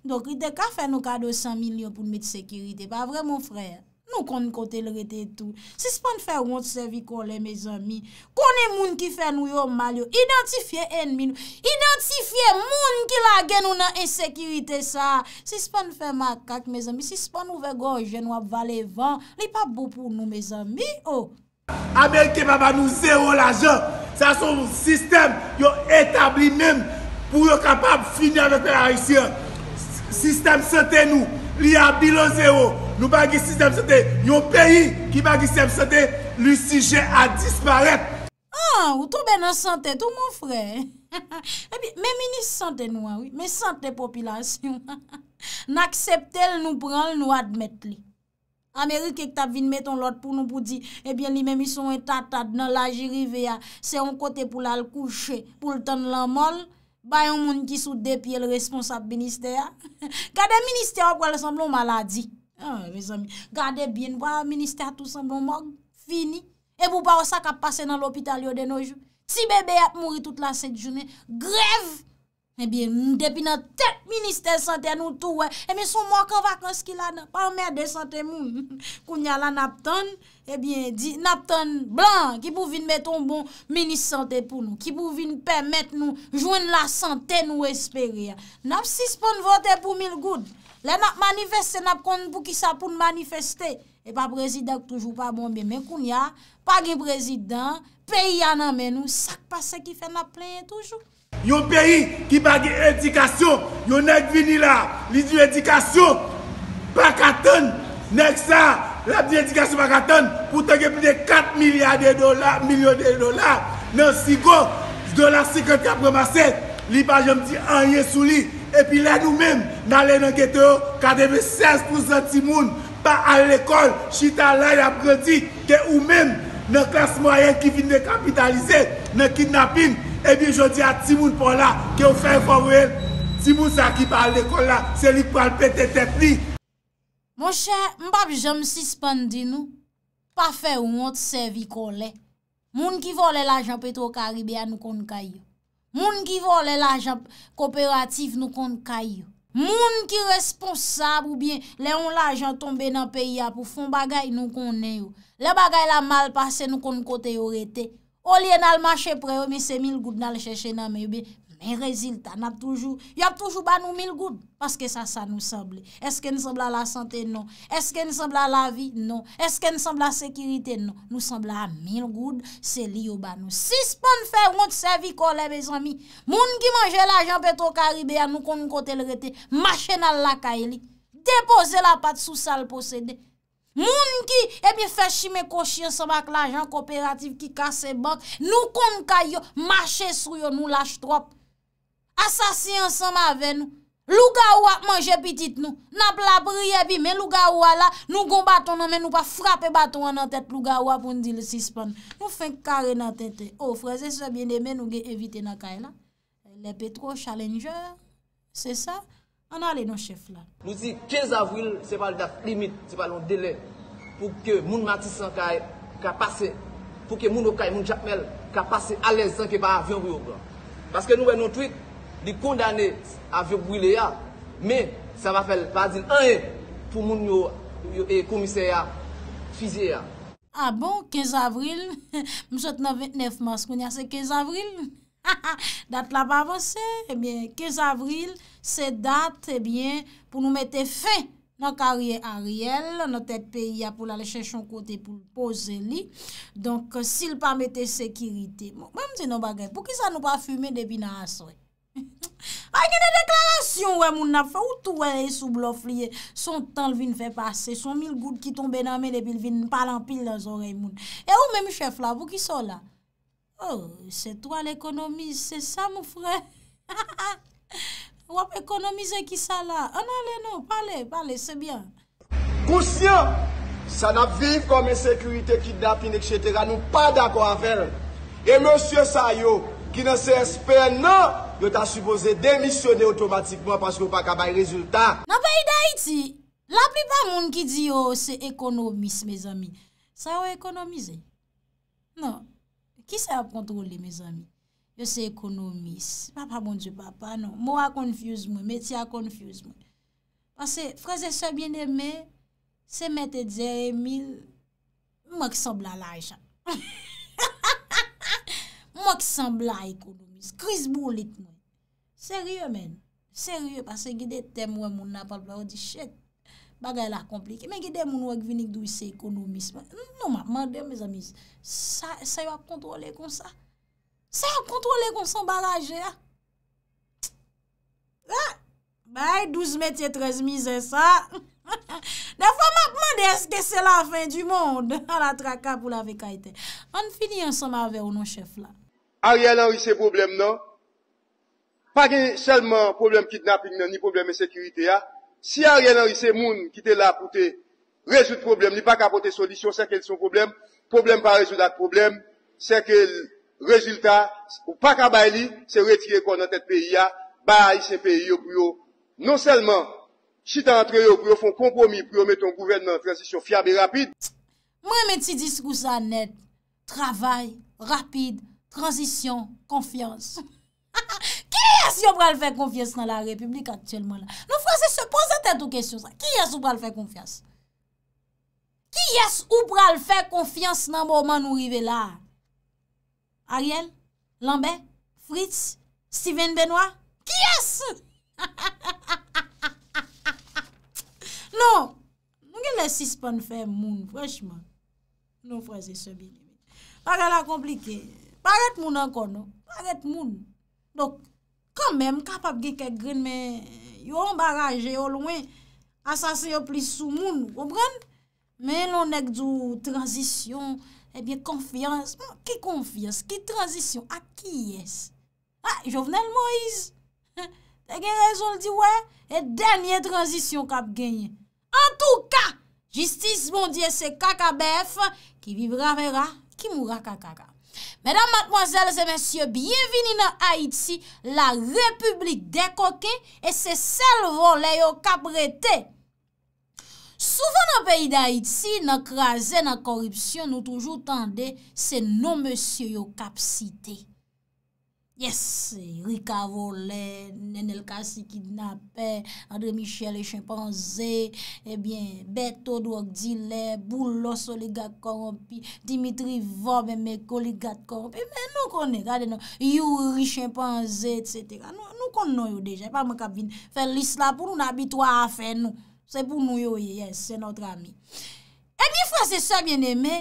donk rite ka fè nou kado 100 milyon pou mè de sekirite, pa vre mou frè, nou kon kote lretè tout. Si s'pan fè wot serviko lè, mè zami, konè moun ki fè nou yo mal yo, identifiye enmi nou, identifiye moun ki la gen nou nan ensekirite sa, si s'pan fè makak, mè zami, si s'pan nou ve gò gen wap vale 20, li pa bo pou nou, mè zami, oh!
Amerike pa pa nou zero la je, sa son sistem yo etabli men pou yo kapab finya de fer a isi. Sistem sante nou, li a bilo zero, nou bagi sistem sante, yo peyi ki bagi sistem sante, lu sije a disparet.
Ah, ou toube nan sante tou moun frey, me mini sante nou, ah me sante popilasyon, nan akseptel nou branl nou admet li. Amerik ek tap vin meton lot pou nou pou di, ebyen eh li men mi son e tatat nan laji rive ya, se yon kote pou lal kouche, pou l'tan lan mol, bayon moun ki sou depye l responsab minister ya. Gade minister wak wale semblon maladi. Ah, vez ami, gade bin, wale minister tou semblon mog, fini, e bou pa wosa kap pase nan l'opital yo deno ju. Si bebe ap mouri tout la set jounen, grev! Ebyen, depi nan tek minister sante nou touwe, eme sou mwak an vakans ki la nan, pan mèr de sante mou. Kounya la nap ton, ebyen, di nap ton blan, ki pou vin meton bon minister sante pou nou, ki pou vin pèmèt nou, jwen la sante nou espèri ya. Nap sis pou nou vote pou mil goud. Le nap manifest se nap kon pou ki sa pou nou manifestè. E pa prezident toujou pa bonbe. Men kounya, pa gen prezident, peyi anan men nou, sak pa se ki fè nap plèye toujou.
Il un pays qui n'a pas d'éducation. Il y a un là. Il n'a Pas d'éducation. Il n'a pas qu'à tonne. Pourtant, il y plus de 4 milliards de dollars. Millions de dollars. Dans le SIGO, de la 50 qui a promassé. Il n'y a pas de sous souli. Et puis là, nous-mêmes, dans les ghettos, 96% de monde pas à l'école. Chita là, il a Que nous-mêmes, dans la classe moyenne qui vient de capitaliser, nous kidnappons, Ebi jodi a timoun pou la, ke ou fe informou el. Timoun sa ki pa al de kon la, se li pou al pete tepli.
Mon chè, mbap jèm sispande din nou. Pa fe ou mwote sevi kon le. Moun ki vo le lajan petro karibia nou kon kanyo. Moun ki vo le lajan kooperatif nou kon kanyo. Moun ki responsab ou bien le on lajan tombe nan peya pou fon bagay nou konnen yo. Le bagay la mal pase nou kon kote yorete. O liye nan l mache preyo oh, mi se mil goud nan l cheche nan me yo be. Men rezil tanap toujou. Yap toujou banou mil goud. Paske sa sa nou semble. Eske nou sembla la sante non. Eske nou sembla la vi non. Eske nou sembla la sekirite non. Nou sembla a mil goud se liyo banou. Si spon fè wot se vi kolè be zami. Moun ki manje la jan petro karibè a nou kon nou kote l rete. Mache nan l laka e li. Depose la pat sou sal posede. Moun ki ebi fè shime koshien somak l'ajan kooperatif ki kase bank. Nou kon kaya yo, mache sou yo nou laj trop. Asasien soma ven nou. Lou ga wap manje pitit nou. Na blabriye bi men lou ga wala nou kon baton nan men nou pa frape baton nan tèt lou ga wap moun di le sispon. Nou fè oh, kare nan tèt. Ou freze se bine men nou ge evite nan kaya nan. Le petro challenger. Se sa. An ale nou chef la.
Nou si 15 avril se pal dat limit, se pal lon dele pou ke moun matisan ka pase, pou ke moun okay moun djapmel ka pase ale zanke pa avyon bwile yo. Baske nou wè nou trik di kondane avyon bwile yo, me sa va fel pasil anye pou moun yo e komise yo, fizye yo.
A ah bon, 15 avril, mou sot nan 29 mars kwenye se 15 avril. Ha ha, dat la pa avanse, ebyen, eh kez avril, se dat, ebyen, eh pou nou mette fe, nou karye a riel, nou tet pe ya pou la le chèchon kote pou pouze li, donk, sil pa mette sekirite. Mwen mwen se nou bagay, pou ki sa nou pa fume debi nan aswe? A yon de deklarasyon, wè moun na fè, ou tou wè yon sou blof liye, son tan lvin fè pase, son mil gout ki tombe nan me debi lvin, palan pil nan zore moun. E ou men mwen chef la, pou ki so la? Oh, se to al ekonomize, se sa mou frè. Wap ekonomize ki sa la. Ananle nou, pale, pale, se
byan. Kousya, sa na viv kome sekurite kidnapin, etc. Nou pa dako avel. E monsye sa yo, ki nan non, se espè nan, yo ta supose demisyone otomatikman paskou pa kabay rezultat.
Napa idayiti, la pipa moun ki di yo oh, se ekonomize, me zami. Sa yo ekonomize? Nan. Ki se ap kontrole, me zanmi? Yo se ekonomis. Mapa moun di papa, nou. Mou a konfuz moun, meti a konfuz moun. Pase, fraze se bieneme, se mete dze emil, mou ak sabla la e chan. Mou ak sabla ekonomis. Kris boulit moun. Seryo men. Seryo, pase gide temwe moun apal pa ou di chet. Bagay la komplike. Men gede moun wak vinik dwi se ekonomisme. Non ma, mande, me zamise. Sa yo ap kontrole kon sa. Sa yo ap kontrole kon san balaje ya. 12 metye 13 mizè sa. Nè fwa ma pwande eske se la fin du moun. An la traka pou la vekaitè. An fini an soma ve ou nou chef la.
A riyan an wise problem nan. Pa gen selman problem kidnapping nan, ni problem e sekurite ya. Si a rien anri se moun ki te la apote, rezout problem, ni pa kapote solisyon, se ke son problem, problem pa rezout ak problem, se ke rezultat, ou pa kabay li, se retire kon an tete peyi ya, ba a yi se peyi yo priyo. Non selman, si te antre yo priyo, fon kompomi priyo met ton gouvenmen an transisyon fiyab e rapid.
Mwen met si diskou sa net, travay, rapid, transisyon, konfians. Ki yas yo pral fè konfians nan la republik atyèlman la? Nou fransè se pose tè tou kesyon sa. Ki yas yo pral fè konfians? Ki yas yo pral fè konfians nan mouman nou rive la? Ariel? Lambe? Fritz? Steven Benoit? Ki yas? Non. Nou gen lè sispan fè moun. Fransè sebi. Paral la komplike. Paral moun ankon nou. Paral moun. Dok. Kan menm kap apge ke gren men yon baraje yo lwen, asase yo plis sou moun, obran? Men lon ek djou transisyon, ebyen eh konfiyans, moun ki konfiyans, ki transisyon, a ki yes? A, ah, jo vnen l Moïse, te gen rezon di wè, e denye transisyon kap genyen. An tou ka, jistis bon diye se kakabef, ki vibra vera, ki moura kakakam. Madame, mademoiselles et messieurs, bienvenue dans Haïti, la république des coquets et ses salvos les yo capretés. Souvent dans le pays d'Haïti, nos crasés, nos corruptions, nous toujours tendez, c'est nos messieurs yo capcités. Yes, Rikaro le, Nenel Kasi ki napè, André Michel le chimpanzè, ebyen, eh Beto Douakdi le, Boulosoligat Koropi, Dimitri Vobemekoligat eh Koropi, men nou konnen, yu, Richimpanzè, etc. Nou konnen yu deja, pa mwen kabine, fè l'isla pou nou nabitwa a fè nou. Se pou nou yu, yes, se notre ami. Ebyen eh fransese, mwen eme,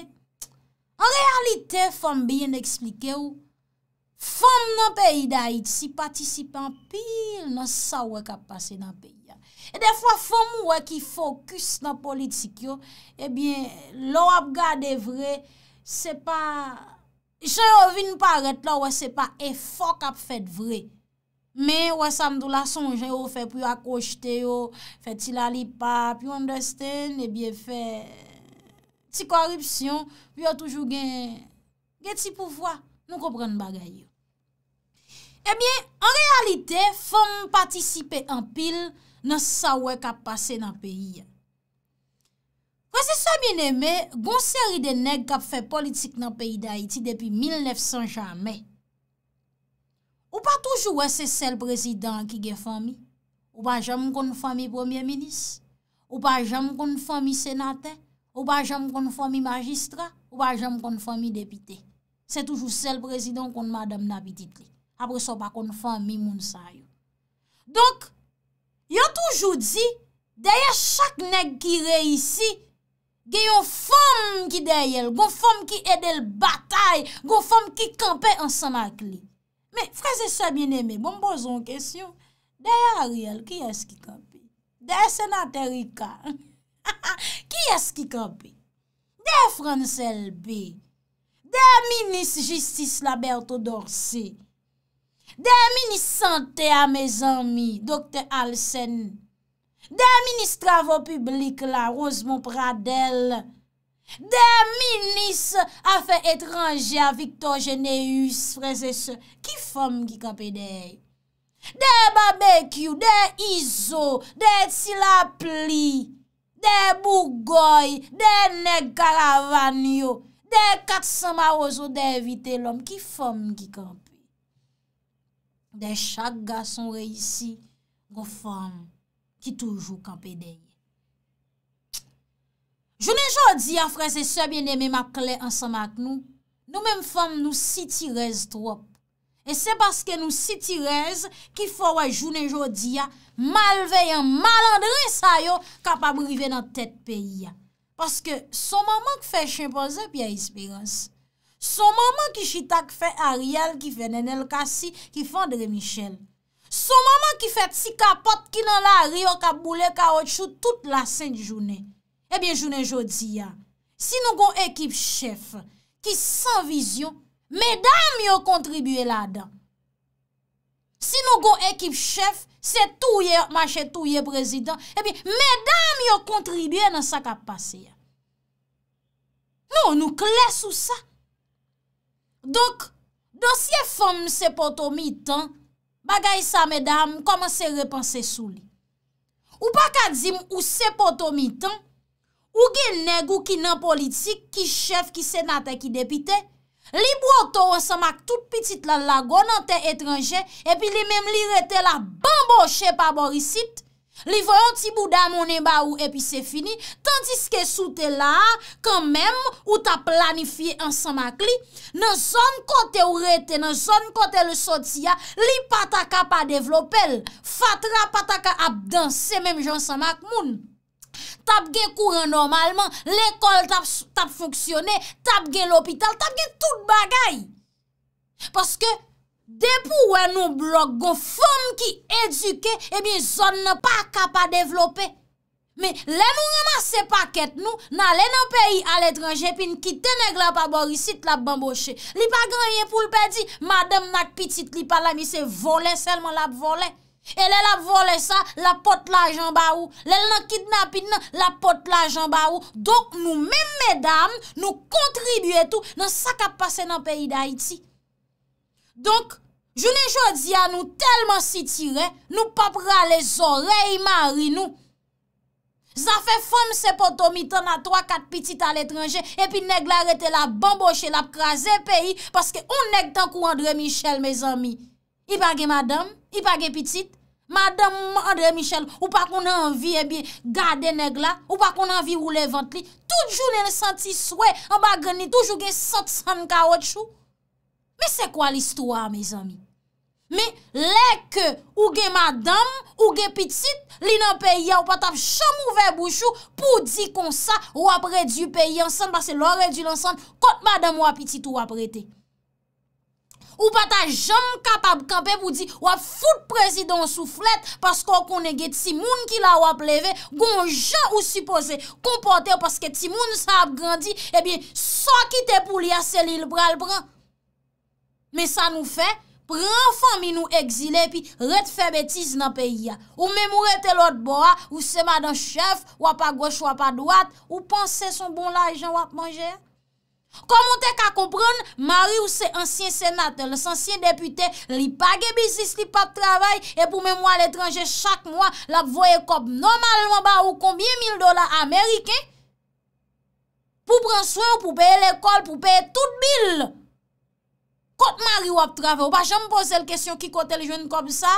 en realite, fòm biyen eksplike ou, Fom nan peyi da it, si patisipan pil nan sa wèk ap pase nan peyi ya. E defwa fom wèk ki fokus nan politik yo, ebyen, lò ap gade vre, se pa... Se yo vini paret la wè, se pa e fok ap fèd vre. Me wè samdou la sonje yo, fè pou akosh te yo, fè ti la lipa, pou yon desten, e ebyen fè ti koripsyon, pou yon toujou gen, gen ti poufwa. Nou kompren bagay yo. Ebyen, an realite, foun patisipe an pil nan sawe kap pase nan peyi. Kwa se sa mwen eme, goun seri de neg kap fe politik nan peyi da iti depi 1900 jamen. Ou pa toujou wè se sel prezident ki ge fomi? Ou pa jam kon fomi premier menis? Ou pa jam kon fomi senate? Ou pa jam kon fomi magistra? Ou pa jam kon fomi depite? Se toujou sel prezident kon madame nabititlik. apre so pa kon fòm mi moun sa yo. Donk, yon toujou di, deye chak neg ki reisi, gen yon fòm ki deyel, gon fòm ki edel batay, gon fòm ki kampe ansanak li. Me, freze se bien eme, bon bon zon kesyon, deye Ariel, ki es ki kampe? Deye Senat Erika, ki es ki kampe? Deye Fransel B, deye Minis Jistis Laberto Dorse, De minis sante a me zanmi, dokte Alsen. De minis travon publik la, Rosemont Pradel. De minis a fe etranje a Victor Geneus, prese se. Ki fom ki kape dey? De babekyu, de izo, de tsilapli. De bugoy, de negaravanyo. De katsan ma ozo de evite lom. Ki fom ki kape? De chak ga son reysi, Gon fòm ki toujou kan pede. Jounen jò di a fre se sebyen eme makle ansama ak nou, Nou mem fòm nou si tirez drop. E se baske nou si tirez ki fò wè jounen jò di a, Malveye, malandre sa yo, Kapabrive nan tèt peyi ya. Paske son maman k fè chimponze pi a espiransi, Son maman ki chitak fe a riyal, ki fe nenel kasi, ki fandre michel. Son maman ki fe tsi kapot, ki nan la riyo, ka boule, ka otchou, tout la sèndi jounè. Ebyen jounè eh joudzi ya. Si nou gon ekip chef, ki san vizyon, mèdame yo kontribuye la dan. Si nou gon ekip chef, se touye, mache touye prezident, ebyen eh mèdame yo kontribuye nan sa kapasi ya. Nou nou kles ou sa. Dok dosye fom mse poto mi tan, bagay sa medam koman se repanse sou li. Ou pa kadzim ou se poto mi tan, ou gen neg ou ki nan politik, ki chef, ki senate, ki depite, li bwoto wansamak tout pitit lan lago nan ten etranje, e pi li mem li rete la banbo che pa borisit, Li voyon ti bouda mounen ba ou epi se fini, tandis ke sou te la, kanmem, ou ta planifiye ansamak li, nan zon kote ou rete, nan zon kote le sotia, li pataka pa devlopel. Fatra pataka ap danse, mèm jan samak moun. Tabge kouren normalman, l'ekol tab foksyone, tabge l'opital, tabge tout bagay. Paske, Depou wè nou blok gon fòm ki eduke, ebi zon nan pa kapa devlopè. Mè lè nou ramase pakèt nou nan lè nan peyi al etranje pin ki tè neglè pa borisit la bamboshe. Li pa granye poul pe di, madèm nak pitit li pa la mi se volè selman la volè. E lè la volè sa, la pot la janba ou. Lè lè nan kidnapit nan, la pot la janba ou. Donk nou mèm mèdam nou kontribü etou nan sakap pase nan peyi da iti. Donk, jounen jodi a nou telman si tire, nou papra le zorey marri nou. Za fe fom se poto mi tan a 3-4 pitit al etranje, epi neg la rete la bamboche la apkaze peyi, paske ou neg tan kou Andre Michel, me zanmi. Ipa ge madame, ipa ge pitit, madame Andre Michel, ou pa kon anvi ebi eh gade neg la, ou pa kon anvi roule vant li. Tout jounen senti swè, an bagreni toujou gen sotsan kawotshou. Me se kwa l'istwa, me zami? Me leke ouge madam, ouge pitit, li nan peye ou patap cham ouve bouchou pou di kon sa wapre di peye ansan basse l'orel di l'ansan kot madam wapitit ou waprete. Ou pata jam katap kampe pou di wap foute prezidonsou flet pasko konen ge timoun ki la wap leve gonja ou suppose kompote ou paske timoun sa ap grandi ebyen eh sa kite pou li a selil pral pran. Mè sa nou fè, prè anfan mi nou exilè pi ret fè betiz nan peyi ya. Ou mè mou rete lòt bo a, ou se madan chef, wap a gwoch wap a dwat, ou panse son bon la e jan wap manje. Koman te ka komprèn, mari ou se ansyen senatè, lòs ansyen deputè, li page bizis, li pat travay, e pou mè mou al etranje chak mwa, lap voye kop normalman ba ou kombye mil dola Amerike. Pou prèn sou, pou peye l'ekol, pou peye tout bil. Kote mari wap travè, w pa jèm pose l kèsyon ki kote l joun kòp sa?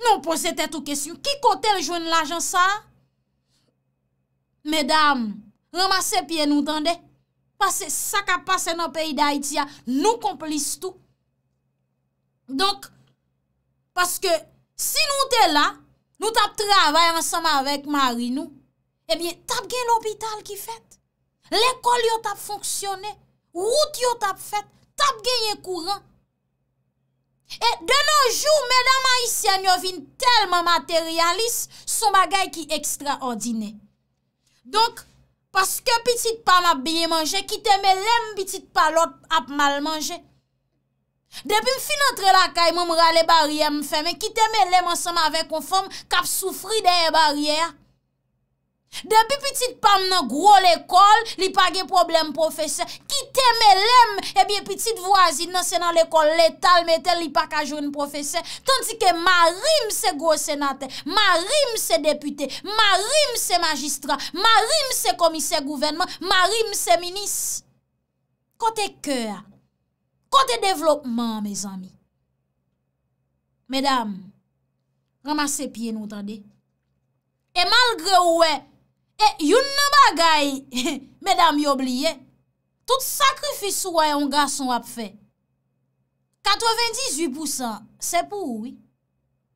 Nou pose tè tou kèsyon, ki kote l joun l ajan sa? Mèdame, ramase pye nou tande? Pase sa ka pase nan peyi da iti ya, nou komplis tou. Donk, paske si nou tè la, nou tap travè ansama avèk mari nou, ebyen eh tap gen l opital ki fèt, l ekol yo tap fonksyonè. Wout yo tap fet, tap genye kouran. E de nanjou, medan ma isya nyo vin telman materyalis, son bagay ki ekstra ordine. Donk, paske pitit pan ap biye manje, kiteme lem pitit pan lot ap mal manje. Depi m fin antre la kay, moun rale barye m feme, kiteme lem ansan ma ve konfom, kap soufri deye barye a. Depi pitit pan nan gwo l'ekol Li pa ge problem profese Ki teme lem ebiye eh pitit Vwazid nan non, senan l'ekol letal Metel li pa ka joun profese Tanti ke marim se gwo senate Marim se depute Marim se magistra Marim se komise gouvenman Marim se minis Kote keur Kote devlopman me zami Medam Ramase pie nou tade E malgre oue E, yon nan bagay, medam yob liye, tout sakrifis ou wè yon gason ap fè. 98% se pou ou?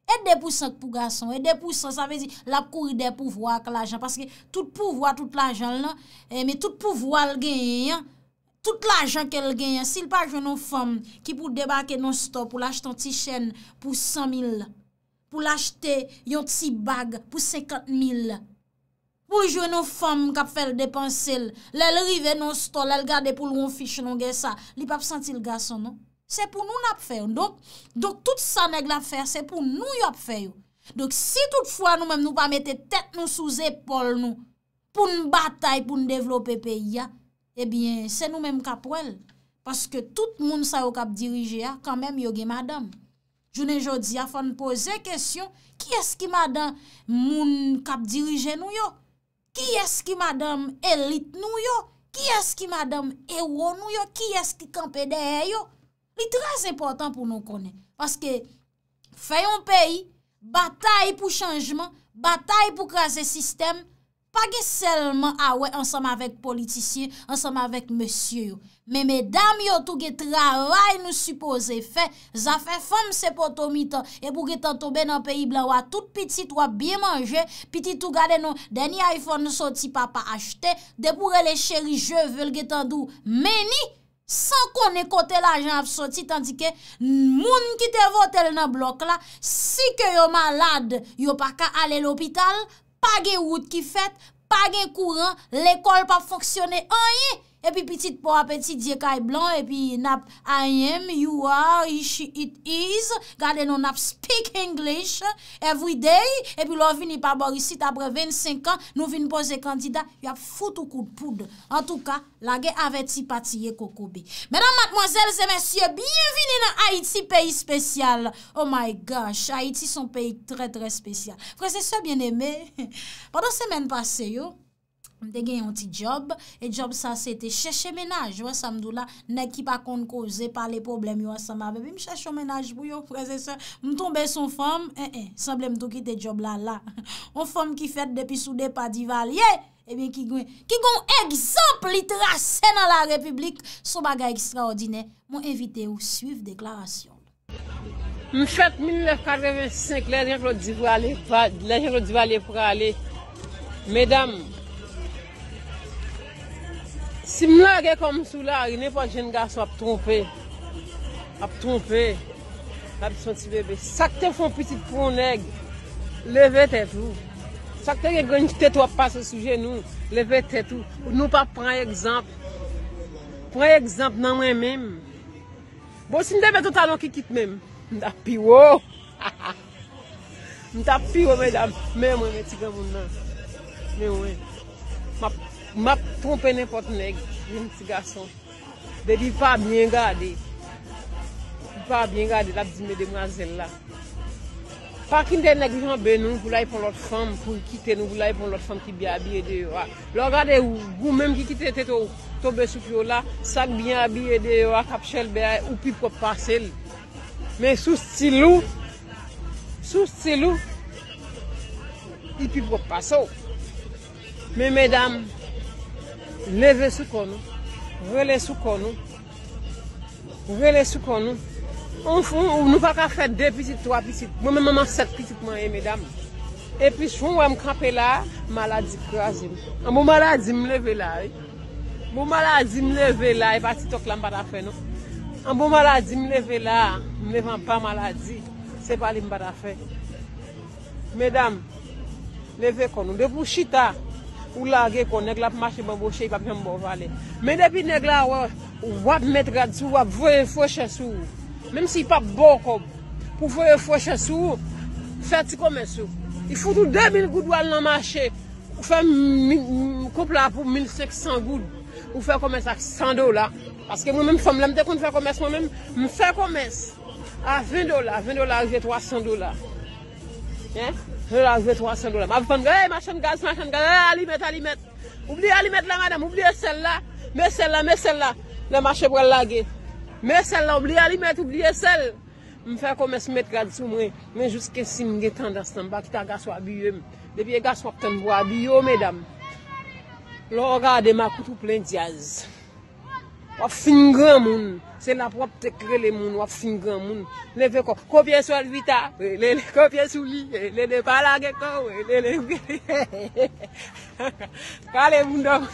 E de pou sak pou gason, e de pou sak, sa vezi, la pou yon de pouvoi ak l'ajan, paske tout pouvoi, tout l'ajan lè, eh, tout pouvoi l'gèy, tout l'ajan kel gèy, si l'pajon nou fèm, ki pou debake nou stò, pou l'achete yon ti chèn, pou 100.000, pou l'achete yon ti bag, pou 50.000, pou jwè nou fòm kap fèl depansèl, lèl rive nou stòl, lèl gade pou loun fich longè sa, li pap sentil gason, non? Se pou nou nap fèl, donk, donk tout sa neg la fèl, se pou nou yo ap fèl. Donk, si tout fwa nou mèm nou pa mette tèt nou sou zèpòl nou, pou nou batay, pou nou devlopè pe ya, ebyen, eh se nou mèm kap wèl, paske tout moun sa yo kap dirije ya, kan mèm yo ge madam. Jounè jò di a fòn pose kèsyon, ki eski madam moun kap dirije nou yo? Ki eski madame elit nou yo? Ki eski madame ewo nou yo? Ki eski kampedeye yo? Li tres important pou nou konen. Paske fè yon peyi, batay pou chanjman, batay pou krasè sistem, pa ge selman awe ah ansam avèk politisye, ansam avèk monsye yo. Mè mè dam yo tou ge travay nou suppose fe, zafè fèm se poto mi tan, e pou ge tan tobe nan peyi bla wa, tout pitit wap biye manje, pitit tou gade nou, deni iPhone nou soti pa pa achte, deboure le chèri je völ ge tan dou. Meni, san konen kote l'ajan ap soti, tandike moun ki te votel nan blok la, si ke yo malade, yo pa ka ale l'opital, pa ge wout ki fèt, pa ge kouran, l'ekol pa foksyone anye, epi pitit pou apetit diekay blan, epi nap I am, you are, it is, gade nou nap speak English every day, epi lò vini pa bor isit apre 25 an, nou vini pose kandida, yap foute ou kou poud. En tout ka, lage aveti pati ye kou koube. Mèdam matmozèl zè mèsyè, biyen vini nan Haiti, peyi spesyal. Oh my gosh, Haiti son peyi tre tre spesyal. Frèze, sè bien eme, padan semen pase yo, Te gen yon ti job E job sa se te chèche menaj Wè samdou la Nè ki pa kon koze pa le problem yon Wè samdou la Mè bi mè chèche menaj Mè tombe son fèm eh, eh, Sèmble mè tou ki te job la On fèm ki fèt depi sou depa di valye E bi ki gwen Ki gwen egzop li trase nan la republik Sou bagay ekstraordinè Mè evite ou suiv deklarasyon
Mè fèt 1945 Lè jè rò di valye Lè jè rò di valye pou râli Mèdam Si m la ge kon m sou la, yon e fwa jen gason ap trompe. Ap trompe. Ap son ti bebe. Sak te fon piti pou nèg. Leve te tou. Sak te gen gwenj te tou ap pa se suje nou. Leve te tou. Nou pa pre ekzamp. Pre ekzamp nan mè mèm. Bo si m debe ton talon ki kit mèm. M da piwo. M da piwo mèm. Mèm mèm. Mèm mèm. map trompe nepot neg, jen ti gason, bebi pa byen gade, pa byen gade, lap di me de mwazen la. Pakin den neg vijan be nou, pou la yi pon lot fom, pou yi kite nou, pou la yi pon lot fom ki byen biye de yo. Lo gade ou, gou menm ki kite te tou, tou be sou fio la, sak byen biye de yo, kapchel be a, ou pi prop pase l. Men sou stilou, sou stilou, yi pi prop pase ou. Men medam, Leve sou konou, vele sou konou, vele sou konou. On foun ou nou pa ka fè dè piti, to non. a ah, piti, mwen mèman mwen sè piti mwen e, mèdam. E pi foun wè m kranpe la, maladi kwa zin. An pou maladi m leve la, e. Mou maladi m leve la, e pati tok la m bada fè nou. An pou maladi m leve la, m leve an pa maladi, se pa li m bada fè. Mèdam, leve konou, devou chita. Ou la ge kon neg la pou machè ban bo chè, i pap jèm bo vale. Men depi neg la, wap met grad sou, wap vwe fwe chè sou. Mem si pa bò kob, pou vwe fwe chè sou, fè ti komè sou. I foutou 2000 goud wale nan machè, pou fè mou kop la pou 1600 goud, pou fè komè sa 100 dola. Paske mou mèm fòm lèm te kon fè komè, mou mèm fè komè a 20 dola, 20 dola vwe 300 dola. Se la zve 300 do la. Ma vipan, e, eh, machan gaz, machan gaz. Eh, ali met, ali met. Obli ali met la, madame. Obliye sel la. Mè sel la, mè sel la. Le mache bral la ge. Mè sel la, oubli ali met, oubliye sel. Mwen fè komè se met gaz sou mwen. Mwen jouske sim gen tanda stan. Bakita gaz wak biyo mwen. Depi e gaz wak ten bo wak biyo, oh, medam. Lo orade makoutou plen diaz. Wap fin gran moun. Se nap wap tekre le moun. Wap fin gran moun. Le ve ko. Ko pye sou alvita. Le le. Ko pye sou li. Le le. Par la ge ko. Le le. Kale voundou.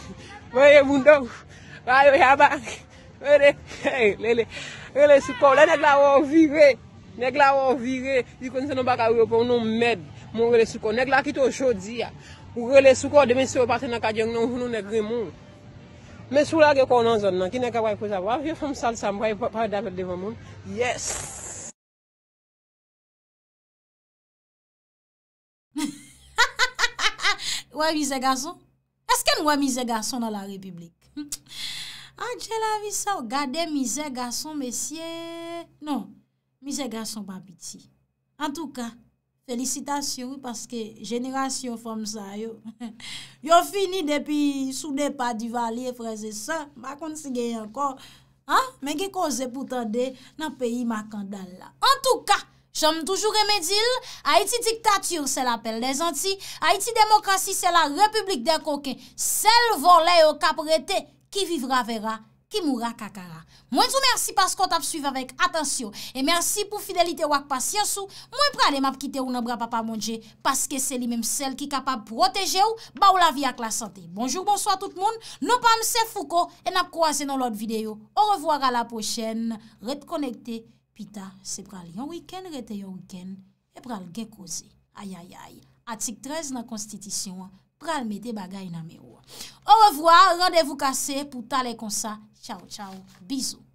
Veye voundou. Vay yo yabank. Le le. Le le. Le le sou kou. Le neg la wavire. Neg la wavire. Yikon senon baka wiyo pou nou med. Mon re le sou kou. Neg la kitou chodi ya. Ou re le sou kou. Demi sou paten akadyen nou. Joun nou negre moun. Mè sou la ge kon an zon nan, ki ne ka wè pou zavò, wè fèm sal sa mwè, wè pa wè davè devè moun. Yes!
Wè mizè gason? Eske nou wè mizè gason nan la republik? Anjè la vi sa, wè gade mizè gason, mesye? Non, mizè gason pa biti. An tou ka. Felicitasyon paske jenerasyon fòm sa yo. Yo fini depi sou depa di vali e freze sa. Ma konsige yon kon. Men ge koze pou tande nan peyi ma kandalla. En tou ka, jom toujou remedil. Haiti diktatyr se la pel de zanti. Haiti demokrasi se la republik de koke. Sel volè yo kap rete ki vivra vera. Kimura Kakara. Mwen sou mersi paskot ap suive avèk. Atensyon. E mersi pou fidelite wak pasyansou. Mwen prade map kite ou nan bra pa pa mounje. Paske se li menm sel ki kapab proteje ou. Ba ou la vi ak la sante. Bonjour, bonsoit tout moun. Non pa mse fouko. E nap kouase nan lot videyo. Ou revoar a la pochen. Red konekte. Pita. Se prale yon wiken, rete yon wiken. E prale gekoze. Ayayay. Atik 13 nan konstitisyon. pral me de bagay nan me ou. Ouwevoi, randevou kase, pou tale konsa. Tchao, tchao, bizou.